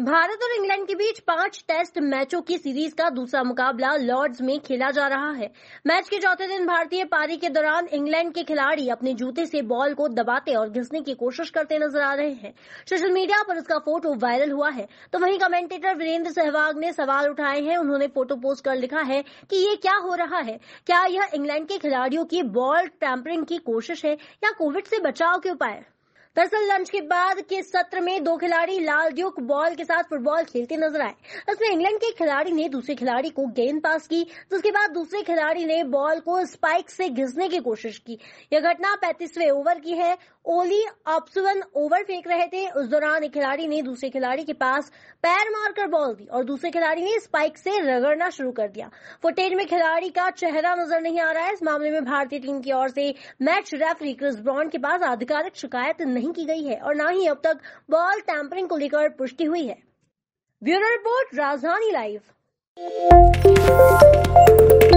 भारत और इंग्लैंड के बीच पांच टेस्ट मैचों की सीरीज का दूसरा मुकाबला लॉर्ड्स में खेला जा रहा है मैच के चौथे दिन भारतीय पारी के दौरान इंग्लैंड के खिलाड़ी अपने जूते से बॉल को दबाते और घिसने की कोशिश करते नजर आ रहे हैं सोशल मीडिया पर इसका फोटो वायरल हुआ है तो वहीं कमेंटेटर वीरेंद्र सहवाग ने सवाल उठाए हैं उन्होंने फोटो पोस्ट कर लिखा है कि ये क्या हो रहा है क्या यह इंग्लैंड के खिलाड़ियों की बॉल टैम्परिंग की कोशिश है या कोविड से बचाव के उपाय दरअसल लंच के बाद के सत्र में दो खिलाड़ी लाल ड्यूक बॉल के साथ फुटबॉल खेलते नजर आए इसमें इंग्लैंड के खिलाड़ी ने दूसरे खिलाड़ी को गेंद पास की जिसके बाद दूसरे खिलाड़ी ने बॉल को स्पाइक से घिसने की कोशिश की यह घटना पैतीसवे ओवर की है ओली ऑप्सुवन ओवर फेंक रहे थे उस दौरान एक खिलाड़ी ने दूसरे खिलाड़ी के पास पैर मारकर बॉल दी और दूसरे खिलाड़ी ने स्पाइक से रगड़ना शुरू कर दिया फुटेज में खिलाड़ी का चेहरा नजर नहीं आ रहा है इस मामले में भारतीय टीम की ओर से मैच रेफरी क्रिस ब्रॉन के पास आधिकारिक शिकायत नहीं नहीं की गई है और न ही अब तक बॉल टैंपरिंग को लेकर पुष्टि हुई है ब्यूरो रिपोर्ट राजधानी लाइव